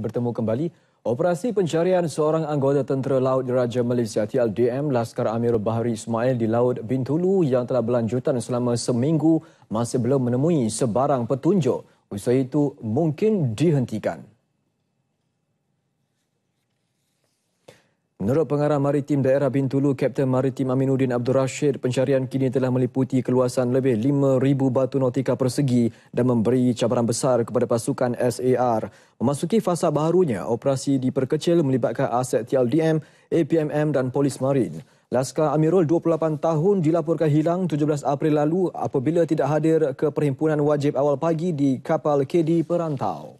bertemu kembali. Operasi pencarian seorang anggota tentera laut Diraja Malaysia TLDM Laskar Amir Bahari Ismail di Laut Bintulu yang telah berlanjutan selama seminggu masih belum menemui sebarang petunjuk. Usaha itu mungkin dihentikan. Menurut pengarah maritim daerah Bintulu, Kapten Maritim Aminuddin Abdul Rashid, pencarian kini telah meliputi keluasan lebih 5,000 batu nautika persegi dan memberi cabaran besar kepada pasukan SAR. Memasuki fasa baharunya, operasi diperkecil melibatkan aset TLDM, APMM dan Polis Marin. Laskar Amirul 28 tahun dilaporkan hilang 17 April lalu apabila tidak hadir ke perhimpunan wajib awal pagi di kapal KD Perantau.